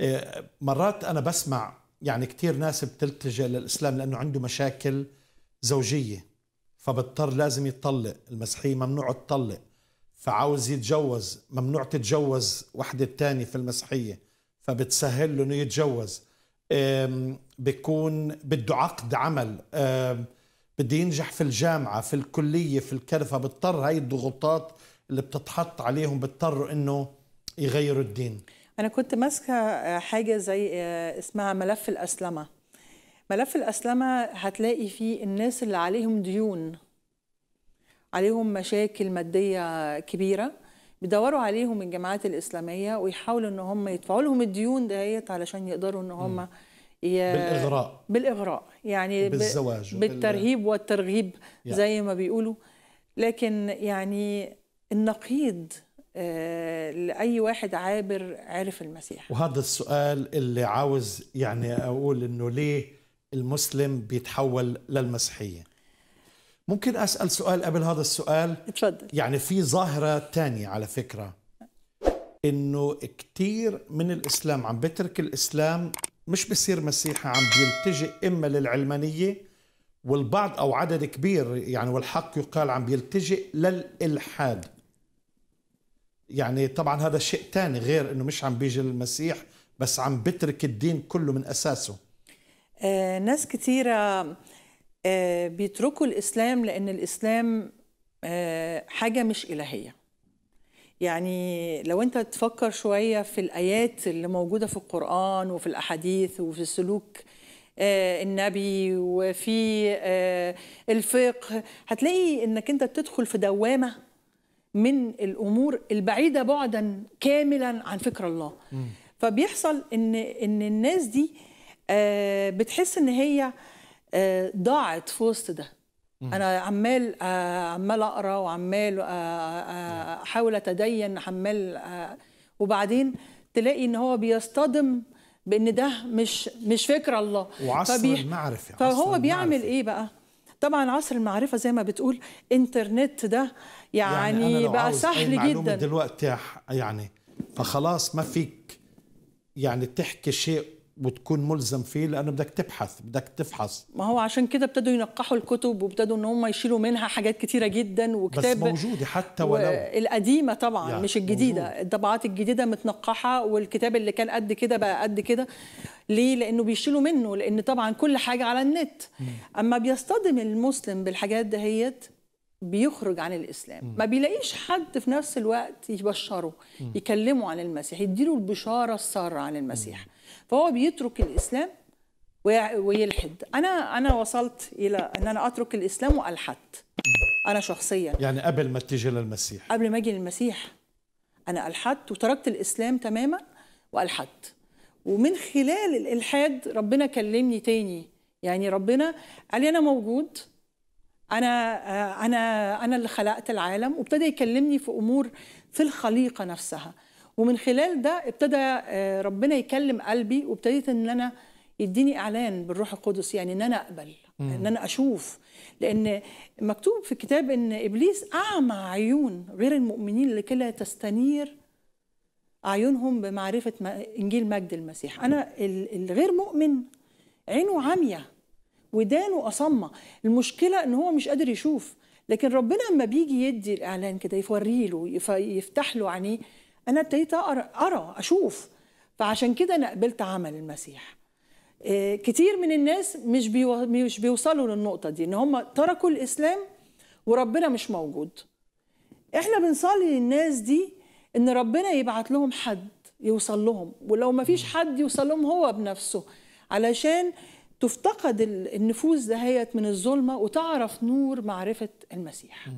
آه، مرات انا بسمع يعني كثير ناس بتلتجئ للاسلام لانه عنده مشاكل زوجيه فبضطر لازم يطلق المسيحيه ممنوع تطلق فعاوز يتجوز ممنوع تتجوز وحده تانية في المسيحيه فبتسهل له انه يتجوز بيكون بده عقد عمل بده ينجح في الجامعه في الكليه في الكذا فبضطر هاي الضغوطات اللي بتتحط عليهم بيضطروا انه يغيروا الدين انا كنت ماسكه حاجه زي آه، اسمها ملف الاسلمه ملف الاسلمه هتلاقي فيه الناس اللي عليهم ديون عليهم مشاكل ماديه كبيره بيدوروا عليهم الجماعات الاسلاميه ويحاولوا ان هم يدفعوا لهم الديون دهيت علشان يقدروا ان هم بالاغراء بالاغراء يعني بالزواج بالترهيب والترغيب يعني. زي ما بيقولوا لكن يعني النقيض آه، لأي واحد عابر عرف المسيح وهذا السؤال اللي عاوز يعني أقول إنه ليه المسلم بيتحول للمسيحية ممكن أسأل سؤال قبل هذا السؤال اتفضل يعني في ظاهرة تانية على فكرة إنه كتير من الإسلام عم بترك الإسلام مش بصير مسيحي عم بيلتجئ إما للعلمانية والبعض أو عدد كبير يعني والحق يقال عم بيلتجئ للإلحاد يعني طبعا هذا شيء ثاني غير انه مش عم بيجي المسيح بس عم بترك الدين كله من اساسه آه ناس كثيره آه بيتركوا الاسلام لان الاسلام آه حاجه مش الهيه يعني لو انت تفكر شويه في الايات اللي موجوده في القران وفي الاحاديث وفي سلوك آه، النبي وفي آه، الفقه هتلاقي انك انت بتدخل في دوامه من الامور البعيده بعدا كاملا عن فكر الله فبيحصل ان ان الناس دي آه، بتحس ان هي آه، ضاعت في وسط ده انا عمال آه، عمال اقرا وعمال احاول اتدين عمال وبعدين تلاقي ان هو بيصطدم بان ده مش مش فكر الله وعصر فبي... المعرفه فهو بيعمل المعرفة. ايه بقى طبعا عصر المعرفه زي ما بتقول انترنت ده يعني, يعني بقى سهل جدا دلوقتي يعني فخلاص ما فيك يعني تحكي شيء وتكون ملزم فيه لانه بدك تبحث بدك تفحص ما هو عشان كده ابتدوا ينقحوا الكتب وابتدوا ان هم يشيلوا منها حاجات كتيره جدا وكتاب بس موجوده حتى ولو القديمه طبعا مش الجديده موجود. الطبعات الجديده متنقحه والكتاب اللي كان قد كده بقى قد كده ليه لانه بيشيلوا منه لان طبعا كل حاجه على النت م. اما بيصطدم المسلم بالحاجات دهيت بيخرج عن الاسلام ما بيلاقيش حد في نفس الوقت يبشره يكلمه عن المسيح يديله البشاره الساره عن المسيح فهو بيترك الاسلام ويلحد انا انا وصلت الى ان انا اترك الاسلام والحد انا شخصيا يعني قبل ما تيجي للمسيح قبل ما اجي للمسيح انا الحدت وتركت الاسلام تماما والحدت ومن خلال الالحاد ربنا كلمني تاني يعني ربنا قال لي انا موجود انا انا انا اللي خلقت العالم وابتدى يكلمني في امور في الخليقه نفسها ومن خلال ده ابتدى آه، ربنا يكلم قلبي وابتديت ان انا يديني اعلان بالروح القدس يعني ان انا اقبل مم. ان انا اشوف لان مكتوب في الكتاب ان ابليس اعمى عيون غير المؤمنين لكلا تستنير اعينهم بمعرفه انجيل مجد المسيح انا الغير مؤمن عينه عميه ودانه اصمع المشكله ان هو مش قادر يشوف لكن ربنا اما بيجي يدي الاعلان كده يفوري له يفتح له عينيه انا ابتديت ارى اشوف فعشان كده انا قبلت عمل المسيح آه، كتير من الناس مش مش بيوصلوا للنقطه دي ان هم تركوا الاسلام وربنا مش موجود احنا بنصلي للناس دي ان ربنا يبعت لهم حد يوصل لهم ولو ما فيش حد يوصل لهم هو بنفسه علشان تفتقد النفوس دهيت من الظلمه وتعرف نور معرفه المسيح.